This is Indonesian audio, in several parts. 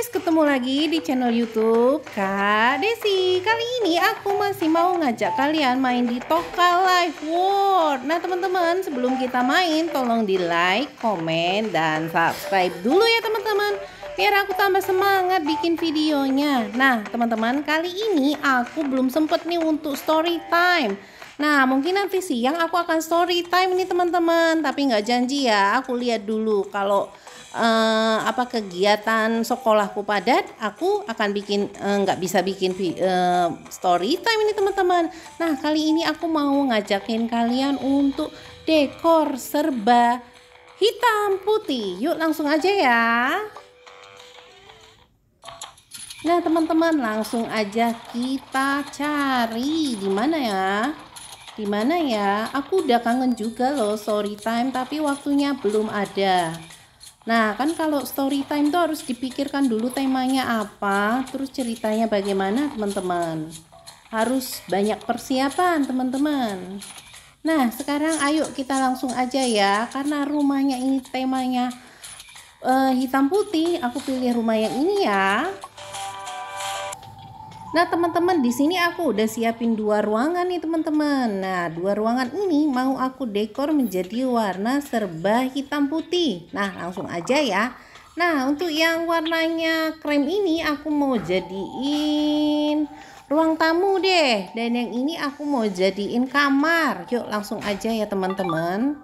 guys, ketemu lagi di channel YouTube Kak Desi. Kali ini aku masih mau ngajak kalian main di Toka Live World. Nah, teman-teman, sebelum kita main, tolong di like, komen, dan subscribe dulu ya, teman-teman. Biar aku tambah semangat bikin videonya. Nah, teman-teman, kali ini aku belum sempet nih untuk story time. Nah, mungkin nanti siang aku akan story time nih, teman-teman. Tapi nggak janji ya, aku lihat dulu kalau uh, apa kegiatan sekolahku padat, aku akan bikin eh, nggak uh, bisa bikin uh, story time ini teman-teman. Nah kali ini aku mau ngajakin kalian untuk dekor serba hitam putih. Yuk langsung aja ya. Nah teman-teman langsung aja kita cari di mana ya di mana ya aku udah kangen juga loh story time tapi waktunya belum ada Nah, kan kalau story time itu harus dipikirkan dulu temanya apa, terus ceritanya bagaimana, teman-teman. Harus banyak persiapan, teman-teman. Nah, sekarang ayo kita langsung aja ya, karena rumahnya ini temanya uh, hitam putih, aku pilih rumah yang ini ya. Nah, teman-teman, di sini aku udah siapin dua ruangan nih, teman-teman. Nah, dua ruangan ini mau aku dekor menjadi warna serba hitam putih. Nah, langsung aja ya. Nah, untuk yang warnanya krem ini aku mau jadiin ruang tamu deh. Dan yang ini aku mau jadiin kamar. Yuk, langsung aja ya, teman-teman.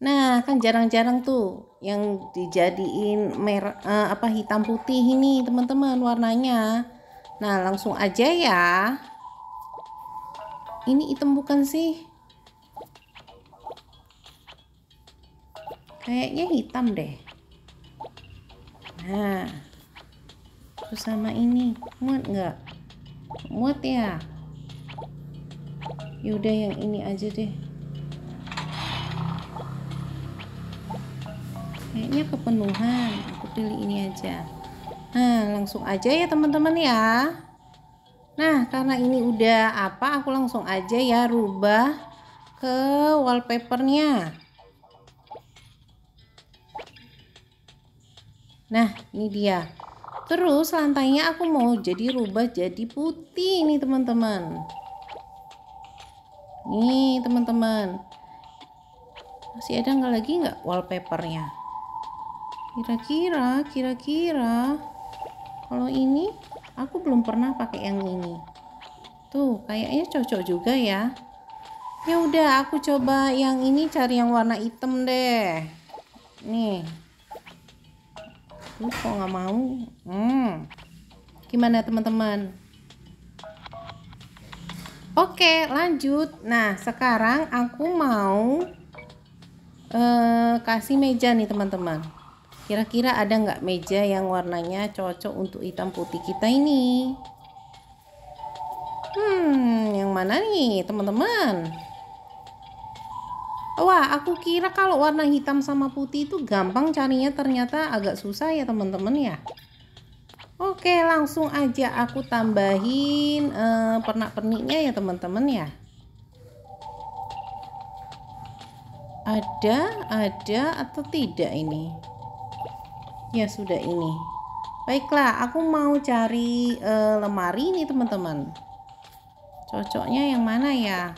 Nah, kan jarang-jarang tuh yang dijadiin merah eh, uh, apa hitam putih ini, teman-teman, warnanya. Nah, langsung aja ya. Ini item bukan sih? Kayaknya hitam deh. Nah. Terus sama ini, muat nggak? Muat ya? Yaudah yang ini aja deh. Kayaknya kepenuhan. Aku pilih ini aja. Nah, langsung aja ya teman-teman ya. Nah, karena ini udah apa, aku langsung aja ya rubah ke wallpapernya. Nah, ini dia. Terus lantainya aku mau jadi rubah jadi putih nih teman-teman. Nih teman-teman. Masih ada nggak lagi nggak wallpapernya? Kira-kira, kira-kira kalau ini aku belum pernah pakai yang ini tuh kayaknya cocok juga ya ya udah aku coba yang ini cari yang warna hitam deh nih lu kok nggak mau hmm. gimana teman-teman oke lanjut nah sekarang aku mau eh, kasih meja nih teman-teman kira-kira ada nggak meja yang warnanya cocok untuk hitam putih kita ini hmm yang mana nih teman-teman wah aku kira kalau warna hitam sama putih itu gampang carinya ternyata agak susah ya teman-teman ya Oke langsung aja aku tambahin eh, pernak-perniknya ya teman-teman ya ada ada atau tidak ini ya sudah ini baiklah aku mau cari uh, lemari ini teman-teman cocoknya yang mana ya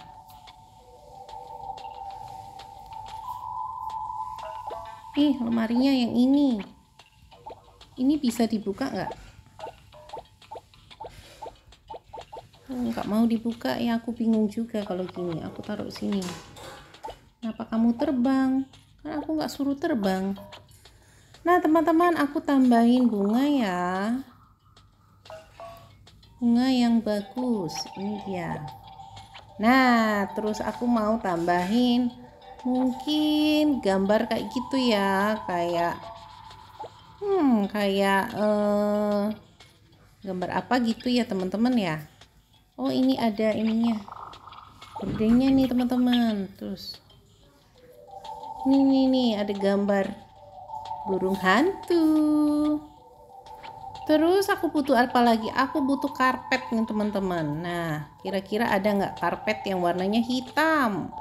ih lemarinya yang ini ini bisa dibuka nggak hmm, nggak mau dibuka ya aku bingung juga kalau gini aku taruh sini kenapa kamu terbang kan aku nggak suruh terbang Nah, teman-teman, aku tambahin bunga ya. Bunga yang bagus. Ini dia. Nah, terus aku mau tambahin mungkin gambar kayak gitu ya, kayak hmm, kayak eh gambar apa gitu ya, teman-teman ya. Oh, ini ada ininya. Bedengnya nih, teman-teman. Terus ini nih ada gambar burung hantu terus aku butuh apa lagi aku butuh karpet nih teman-teman nah kira-kira ada nggak karpet yang warnanya hitam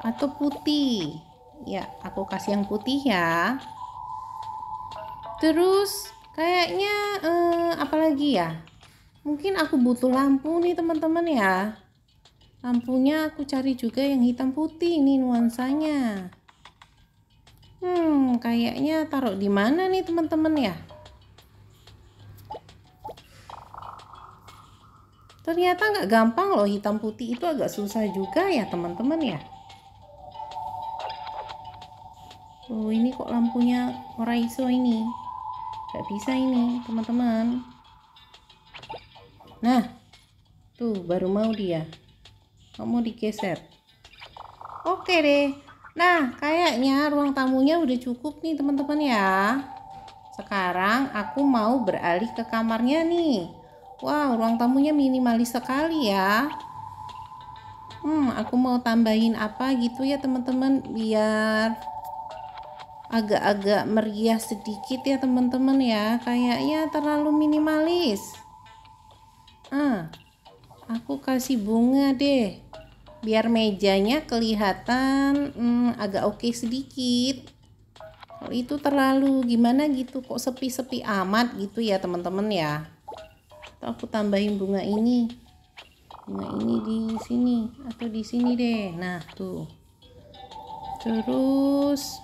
atau putih ya aku kasih yang putih ya terus kayaknya eh, lagi ya mungkin aku butuh lampu nih teman-teman ya lampunya aku cari juga yang hitam putih ini nuansanya kayaknya taruh di mana nih teman-teman ya? Ternyata nggak gampang loh hitam putih itu agak susah juga ya teman-teman ya. Oh ini kok lampunya Oraiso ini nggak bisa ini teman-teman. Nah tuh baru mau dia. Kamu digeser. Oke deh. Nah, kayaknya ruang tamunya udah cukup nih teman-teman ya. Sekarang aku mau beralih ke kamarnya nih. Wow, ruang tamunya minimalis sekali ya. Hmm, aku mau tambahin apa gitu ya teman-teman biar agak-agak meriah sedikit ya teman-teman ya. Kayaknya terlalu minimalis. Ah, aku kasih bunga deh biar mejanya kelihatan hmm, agak oke okay sedikit kalau itu terlalu gimana gitu kok sepi-sepi amat gitu ya teman-teman ya atau aku tambahin bunga ini bunga ini di sini atau di sini deh nah tuh terus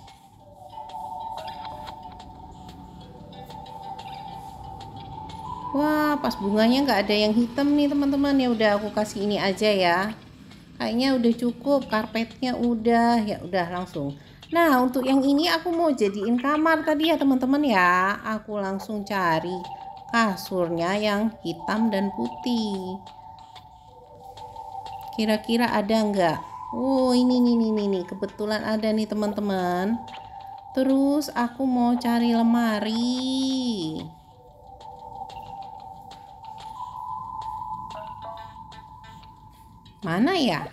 Wah, pas bunganya nggak ada yang hitam nih teman-teman. Ya udah aku kasih ini aja ya kayaknya udah cukup karpetnya udah ya udah langsung nah untuk yang ini aku mau jadiin kamar tadi ya teman-teman ya aku langsung cari kasurnya yang hitam dan putih kira-kira ada enggak Oh ini ini nih nih, nih. kebetulan ada nih teman-teman terus aku mau cari lemari Mana ya?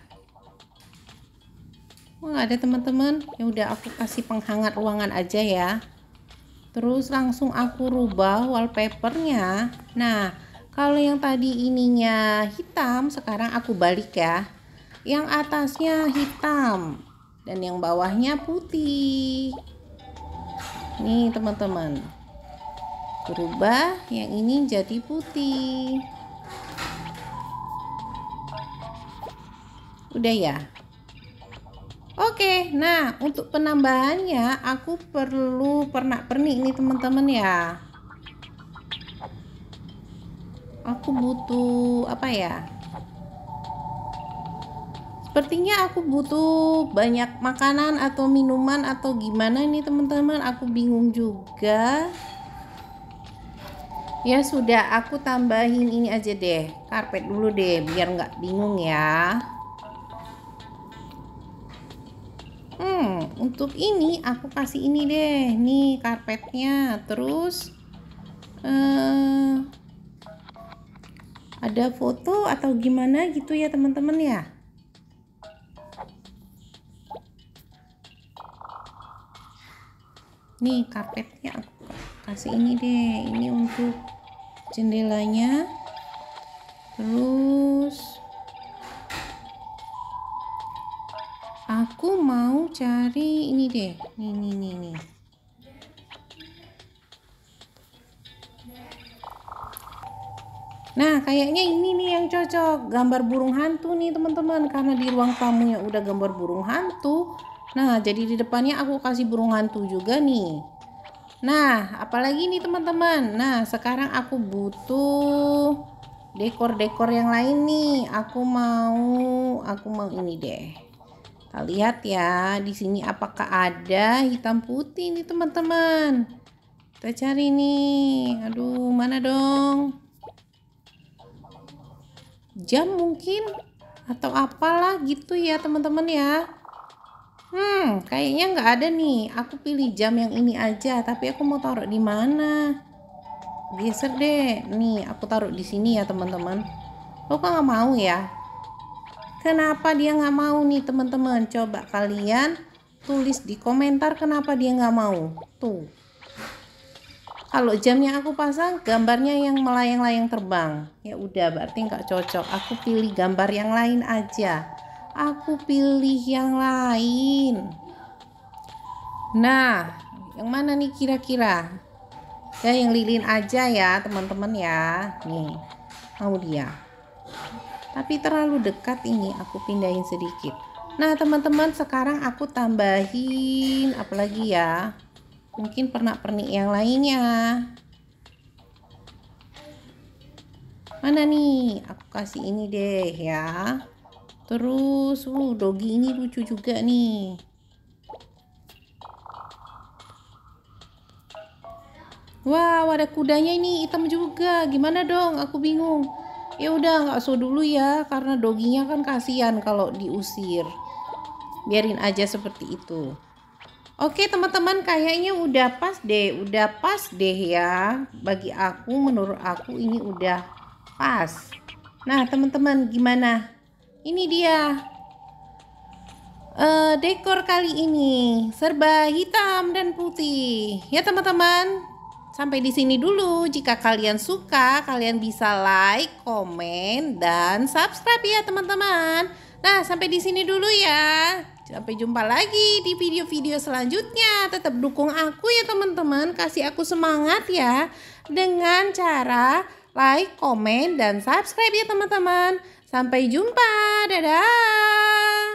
Oh, ada teman-teman. Ya udah aku kasih penghangat ruangan aja ya. Terus langsung aku rubah wallpapernya. Nah, kalau yang tadi ininya hitam, sekarang aku balik ya. Yang atasnya hitam dan yang bawahnya putih. Nih, teman-teman. Berubah yang ini jadi putih. Udah ya? Oke, nah untuk penambahannya aku perlu pernak-pernik nih teman-teman ya. Aku butuh apa ya? Sepertinya aku butuh banyak makanan atau minuman atau gimana ini teman-teman. Aku bingung juga. Ya sudah, aku tambahin ini aja deh. Karpet dulu deh biar nggak bingung ya. Hmm, untuk ini aku kasih ini deh, nih karpetnya. Terus uh, ada foto atau gimana gitu ya teman-teman ya. Nih karpetnya aku kasih ini deh. Ini untuk jendelanya. Terus aku mau cari ini deh nih nih nih nih Nah, kayaknya ini nih yang cocok. Gambar burung hantu nih, teman-teman. Karena di ruang tamunya udah gambar burung hantu. Nah, jadi di depannya aku kasih burung hantu juga nih. Nah, apalagi nih teman-teman. Nah, sekarang aku butuh dekor-dekor yang lain nih. Aku mau, aku mau ini deh. Kita nah, lihat ya, di sini apakah ada hitam putih nih teman-teman. Kita cari nih. Aduh, mana dong? Jam mungkin atau apalah gitu ya teman-teman ya. Hmm, kayaknya nggak ada nih. Aku pilih jam yang ini aja, tapi aku mau taruh di mana? Geser deh. Nih, aku taruh di sini ya teman-teman. Lo kan nggak mau ya? Kenapa dia nggak mau nih teman-teman? Coba kalian tulis di komentar kenapa dia nggak mau. Tuh. Kalau jamnya aku pasang, gambarnya yang melayang-layang terbang. Ya udah, berarti nggak cocok. Aku pilih gambar yang lain aja. Aku pilih yang lain. Nah, yang mana nih kira-kira? Ya, yang lilin aja ya, teman-teman ya. Nih, mau dia tapi terlalu dekat ini aku pindahin sedikit nah teman-teman sekarang aku tambahin apalagi ya mungkin pernak-pernik yang lainnya mana nih aku kasih ini deh ya terus wuh dogi ini lucu juga nih wow ada kudanya ini hitam juga gimana dong aku bingung ya udah nggak so dulu ya karena doginya kan kasihan kalau diusir biarin aja seperti itu Oke teman-teman kayaknya udah pas deh udah pas deh ya bagi aku menurut aku ini udah pas nah teman-teman gimana ini dia uh, dekor kali ini serba hitam dan putih ya teman-teman Sampai di sini dulu. Jika kalian suka, kalian bisa like, komen, dan subscribe ya teman-teman. Nah, sampai di sini dulu ya. Sampai jumpa lagi di video-video selanjutnya. Tetap dukung aku ya teman-teman. Kasih aku semangat ya. Dengan cara like, komen, dan subscribe ya teman-teman. Sampai jumpa. Dadah.